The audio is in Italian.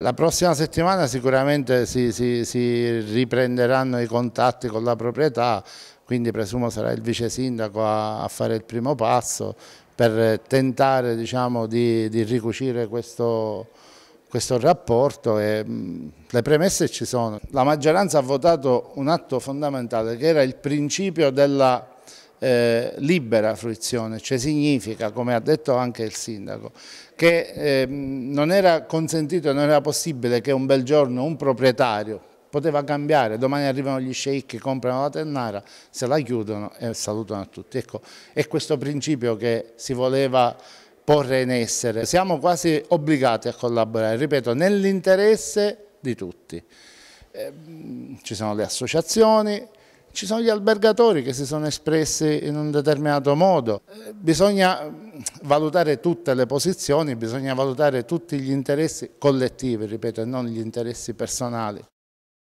La prossima settimana sicuramente si, si, si, riprenderanno i contatti con la proprietà, quindi presumo sarà il vice sindaco a, a fare il primo passo per tentare diciamo, di, di, ricucire questo, questo rapporto e mh, mm, le premesse ci sono. La maggioranza ha votato un atto fondamentale che era il principio della eh, libera fruizione, cioè significa, come ha detto anche il sindaco, che eh, non era consentito, non era possibile che un bel giorno un proprietario poteva cambiare, domani arrivano gli sceicchi, comprano la ternara, se la chiudono e salutano a tutti. Ecco, è questo principio che si voleva porre in essere. Siamo quasi obbligati a collaborare, ripeto, nell'interesse di tutti. Ehm, ci sono le associazioni, ci sono gli albergatori che si sono espressi in un determinato modo. Eh, bisogna mm, valutare tutte le posizioni, bisogna valutare tutti gli interessi collettivi, ripeto, e non gli interessi personali.